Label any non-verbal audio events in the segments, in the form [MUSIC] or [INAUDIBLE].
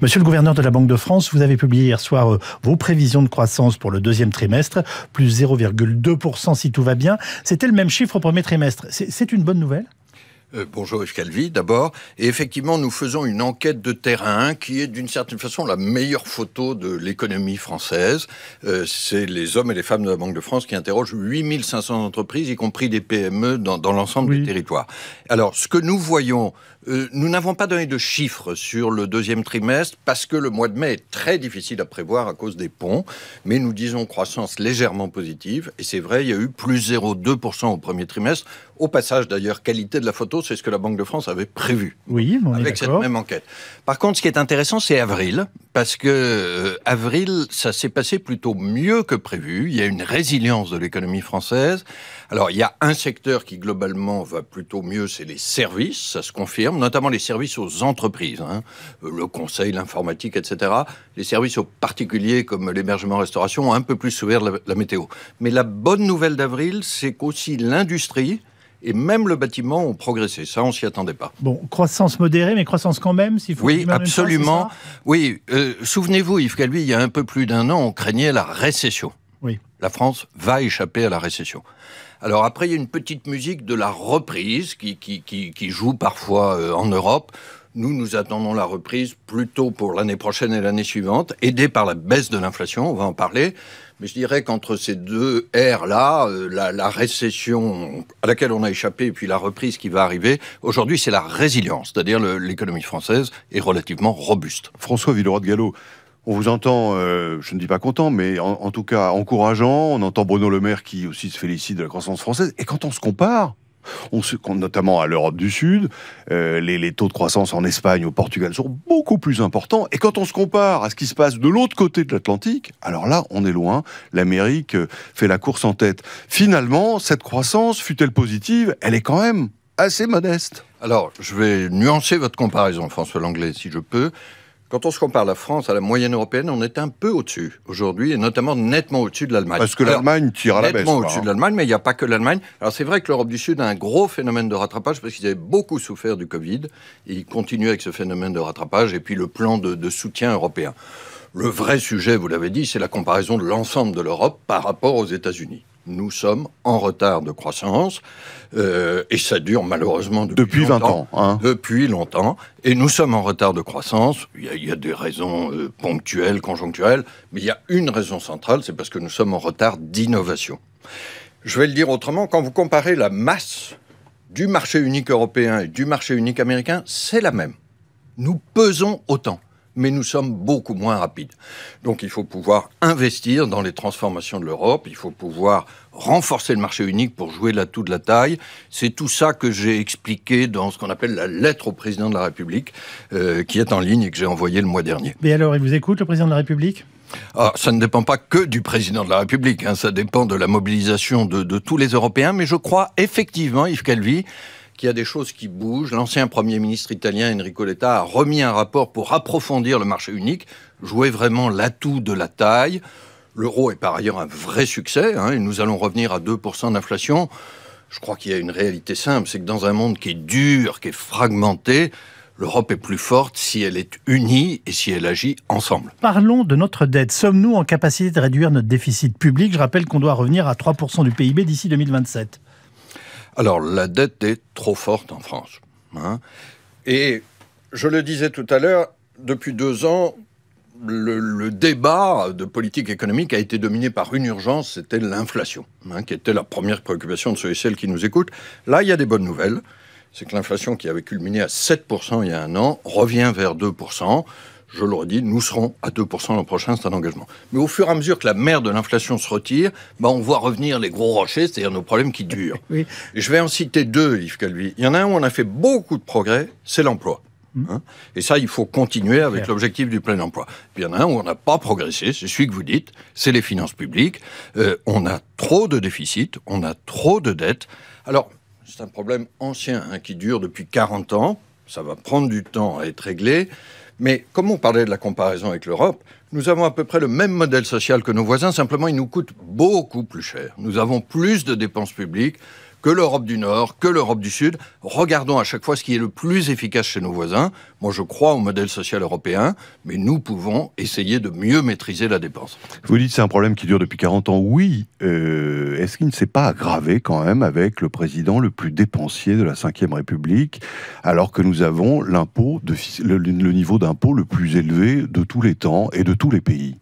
Monsieur le gouverneur de la Banque de France, vous avez publié hier soir euh, vos prévisions de croissance pour le deuxième trimestre, plus 0,2% si tout va bien. C'était le même chiffre au premier trimestre. C'est une bonne nouvelle euh, bonjour Calvi d'abord. Et effectivement, nous faisons une enquête de terrain qui est d'une certaine façon la meilleure photo de l'économie française. Euh, c'est les hommes et les femmes de la Banque de France qui interrogent 8500 entreprises, y compris des PME, dans, l'ensemble du territoire. Alors, ce que nous voyons, euh, nous n'avons pas donné de chiffres sur le deuxième trimestre parce que le mois de mai est très difficile à prévoir à cause des ponts, mais nous disons croissance légèrement positive. Et c'est vrai, il y a eu plus 0,2% au premier trimestre. Au passage, d'ailleurs, qualité de la photo, c'est ce que la Banque de France avait prévu. Oui, avec cette même enquête. Par contre, ce qui est intéressant, c'est avril, parce que euh, avril, ça s'est passé plutôt mieux que prévu. Il y a une résilience de l'économie française. Alors, il y a un secteur qui globalement va plutôt mieux, c'est les services. Ça se confirme, notamment les services aux entreprises, hein. euh, le conseil, l'informatique, etc. Les services aux particuliers comme l'hébergement-restauration ont un peu plus souffert la, la météo. Mais la bonne nouvelle d'avril, c'est qu'aussi l'industrie et même le bâtiment ont progressé. Ça, on s'y attendait pas. Bon, croissance modérée, mais croissance quand même, s'il faut. Oui, absolument. oui, euh, souvenez-vous, Yves Calvi, il y a un peu plus d'un an, on craignait la récession. Oui. La France va échapper à la récession. Alors après, il y a une petite musique de la reprise qui, qui, joue parfois euh, en Europe. Nous, nous attendons la reprise plutôt pour l'année prochaine et l'année suivante, aidée par la baisse de l'inflation, on va en parler. Mais je dirais qu'entre ces deux R-là, euh, la, récession à laquelle on a échappé et puis la reprise qui va arriver, aujourd'hui c'est la résilience, c'est-à-dire l'économie française est relativement robuste. François Villeroy de Gallo, on vous entend, euh, je ne dis pas content, mais en, tout cas encourageant. On entend Bruno Le Maire qui aussi se félicite de la croissance française. Et quand on se compare, on se compte notamment à l'Europe du Sud. Euh, les, taux de croissance en Espagne, au Portugal sont beaucoup plus importants. Et quand on se compare à ce qui se passe de l'autre côté de l'Atlantique, alors là, on est loin. L'Amérique euh, fait la course en tête. Finalement, cette croissance, fut-elle positive, elle est quand même assez modeste. Alors, je vais nuancer votre comparaison, François Langlais, si je peux. Quand on se compare la France à la moyenne européenne, on est un peu au-dessus aujourd'hui, et notamment nettement au-dessus de l'Allemagne. Parce que l'Allemagne tire à la baisse. Nettement au-dessus de hein. l'Allemagne, mais il n'y a pas que l'Allemagne. Alors c'est vrai que l'Europe du Sud a un gros phénomène de rattrapage parce qu'ils avaient beaucoup souffert du Covid. Et ils continuent avec ce phénomène de rattrapage et puis le plan de, de soutien européen. Le vrai sujet, vous l'avez dit, c'est la comparaison de l'ensemble de l'Europe par rapport aux États-Unis nous sommes en retard de croissance, euh, et ça dure malheureusement depuis, 20 ans. Hein. Depuis longtemps, et nous sommes en retard de croissance. Il y a, des raisons euh, ponctuelles, conjoncturelles, mais il y a une raison centrale, c'est parce que nous sommes en retard d'innovation. Je vais le dire autrement, quand vous comparez la masse du marché unique européen et du marché unique américain, c'est la même. Nous pesons autant mais nous sommes beaucoup moins rapides. Donc il faut pouvoir investir dans les transformations de l'Europe, il faut pouvoir renforcer le marché unique pour jouer l'atout de la taille. C'est tout ça que j'ai expliqué dans ce qu'on appelle la lettre au président de la République, euh, qui est en ligne et que j'ai envoyée le mois dernier. Mais alors, il vous écoute, le président de la République ah, ça ne dépend pas que du président de la République, hein. ça dépend de la mobilisation de, de tous les Européens, mais je crois effectivement, Yves Calvi, il y a des choses qui bougent. L'ancien Premier ministre italien Enrico Letta a remis un rapport pour approfondir le marché unique, jouer vraiment l'atout de la taille. L'euro est par ailleurs un vrai succès, hein, et nous allons revenir à 2% d'inflation. Je crois qu'il y a une réalité simple, c'est que dans un monde qui est dur, qui est fragmenté, L'Europe est plus forte si elle est unie et si elle agit ensemble. Parlons de notre dette. Sommes-nous en capacité de réduire notre déficit public Je rappelle qu'on doit revenir à 3% du PIB d'ici 2027. Alors, la dette est trop forte en France. Hein. Et je le disais tout à l'heure, depuis deux ans, le, débat de politique économique a été dominé par une urgence, c'était l'inflation, hein, qui était la première préoccupation de ceux et celles qui nous écoutent. Là, il y a des bonnes nouvelles. C'est que l'inflation qui avait culminé à 7% il y a un an revient vers 2% je ai dit, nous serons à 2% l'an prochain, c'est un engagement. Mais au fur et à mesure que la mer de l'inflation se retire, bah on voit revenir les gros rochers, c'est-à-dire nos problèmes qui durent. [LAUGHS] je vais en citer deux, Yves Calvi. Il y en a un où on a fait beaucoup de progrès, c'est l'emploi. Mm. Hein. et ça, il faut continuer avec l'objectif du plein emploi. il y en a un où on n'a pas progressé, c'est celui que vous dites, c'est les finances publiques. Euh, on a trop de déficits, on a trop de dettes. Alors, c'est un problème ancien hein, qui dure depuis 40 ans, ça va prendre du temps à être réglé, mais comme on parlait de la comparaison avec l'Europe, nous avons à peu près le même modèle social que nos voisins, simplement il nous coûte beaucoup plus cher. Nous avons plus de dépenses publiques, que l'Europe du Nord, que l'Europe du Sud. Regardons à chaque fois ce qui est le plus efficace chez nos voisins. Moi, je crois au modèle social européen, mais nous pouvons essayer de mieux maîtriser la dépense. Vous dites c'est un problème qui dure depuis 40 ans. Oui, euh, est-ce qu'il ne s'est pas aggravé quand même avec le président le plus dépensier de la Ve République, alors que nous avons l'impôt, le niveau d'impôt le plus élevé de tous les temps et de tous les pays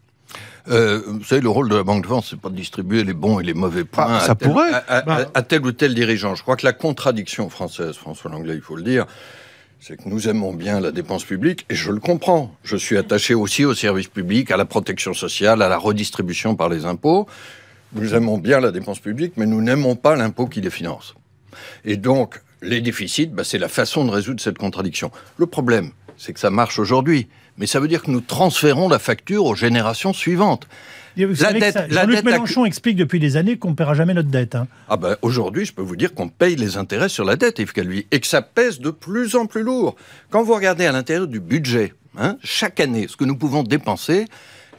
euh, vous savez, le rôle de la Banque de France, c'est pas de distribuer les bons et les mauvais ah, points bah. à, tel, ou tel dirigeant. Je crois que la contradiction française, François Langlais, il faut le dire, c'est que nous aimons bien la dépense publique, et je le comprends. Je suis attaché aussi au service public, à la protection sociale, à la redistribution par les impôts. Nous aimons bien la dépense publique, mais nous n'aimons pas l'impôt qui les finance. Et donc, les déficits, bah, c'est la façon de résoudre cette contradiction. Le problème, c'est que ça marche aujourd'hui mais ça veut dire que nous transférons la facture aux générations suivantes. La dette, Mélenchon explique depuis des années qu'on ne paiera jamais notre dette. Hein. Ah ben, aujourd'hui, je peux vous dire qu'on paye les intérêts sur la dette, Yves Calvi, et que ça pèse de plus en plus lourd. Quand vous regardez à l'intérieur du budget, hein, chaque année, ce que nous pouvons dépenser,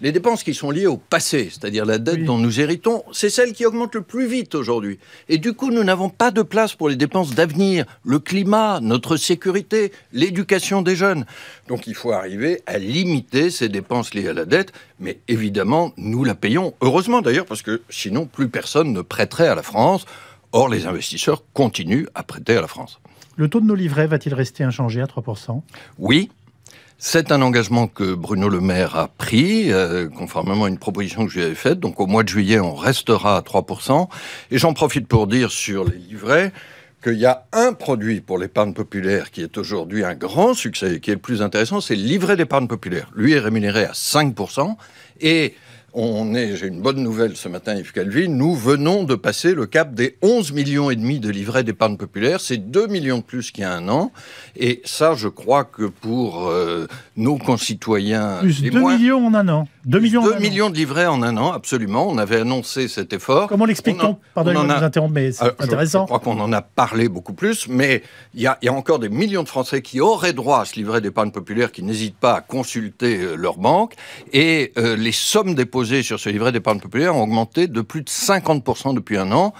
les dépenses qui sont liées au passé, c'est-à-dire la dette dont nous héritons, c'est celle qui augmente le plus vite aujourd'hui. Et du coup, nous n'avons pas de place pour les dépenses d'avenir, le climat, notre sécurité, l'éducation des jeunes. Donc il faut arriver à limiter ces dépenses liées à la dette, mais évidemment, nous la payons, heureusement d'ailleurs, parce que sinon, plus personne ne prêterait à la France. Or, les investisseurs continuent à prêter à la France. Le taux de nos livrets va-t-il rester inchangé à 3% Oui, c'est un engagement que Bruno Le Maire a pris, euh, conformément à une proposition que je lui avais faite. Donc au mois de juillet, on restera à 3%. Et j'en profite pour dire sur les livrets qu'il y a un produit pour l'épargne populaire qui est aujourd'hui un grand succès et qui est le plus intéressant, c'est le livret d'épargne populaire. Lui est rémunéré à 5% et on est, j'ai une bonne nouvelle ce matin, Yves Calvi, nous venons de passer le cap des 11 millions et demi de livrets d'épargne populaire. C'est 2 millions de plus qu'il y a un an. Et ça, je crois que pour euh, nos concitoyens. Plus 2 millions en un an. 2 millions, millions de livrets en un an, absolument. On avait annoncé cet effort. Comment lexpliquons on Pardonnez-moi de vous interrompre, mais c'est ah, intéressant. Je, crois qu'on en a parlé beaucoup plus, mais il y, a encore des millions de Français qui auraient droit à ce livret d'épargne populaire, qui n'hésitent pas à consulter euh, leur banque. Et euh, les sommes déposées sur ce livret d'épargne populaire ont augmenté de plus de 50% depuis un an.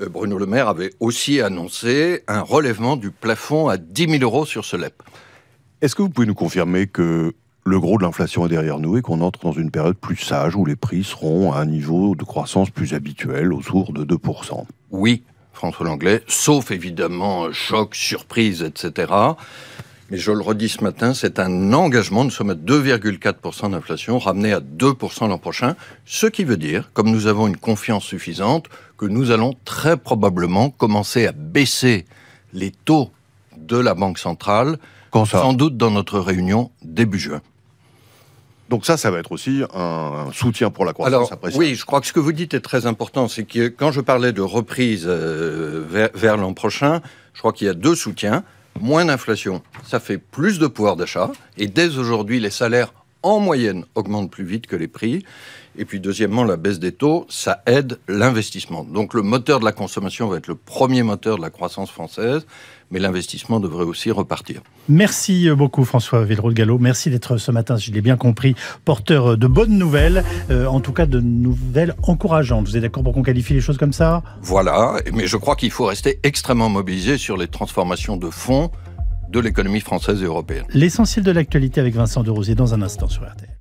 Euh, Bruno Le Maire avait aussi annoncé un relèvement du plafond à 10 000 euros sur ce LEP. Est-ce que vous pouvez nous confirmer que le gros de l'inflation est derrière nous et qu'on entre dans une période plus sage où les prix seront à un niveau de croissance plus habituel, autour de 2% Oui, François Langlais, sauf évidemment choc, surprise, etc. Mais je le redis ce matin, c'est un engagement Nous sommes à 2,4% d'inflation, ramené à 2% l'an prochain, ce qui veut dire, comme nous avons une confiance suffisante, que nous allons très probablement commencer à baisser les taux de la Banque centrale, sans doute dans notre réunion début juin. Donc ça, ça va être aussi un soutien pour la croissance. oui, je crois que ce que vous dites est très important. C'est que quand je parlais de reprise euh, vers l'an prochain, je crois qu'il y a deux soutiens moins d'inflation, ça fait plus de pouvoir d'achat. Et dès aujourd'hui, les salaires en moyenne, augmente plus vite que les prix. Et puis, deuxièmement, la baisse des taux, ça aide l'investissement. Donc, le moteur de la consommation va être le premier moteur de la croissance française, mais l'investissement devrait aussi repartir. Merci beaucoup, François Villeroux-Gallo. Merci d'être ce matin, si je l'ai bien compris, porteur de bonnes nouvelles, euh, en tout cas de nouvelles encourageantes. Vous êtes d'accord pour qu'on qualifie les choses comme ça Voilà, mais je crois qu'il faut rester extrêmement mobilisé sur les transformations de fonds de l'économie française et européenne. L'essentiel de l'actualité avec Vincent de dans un instant sur RTL.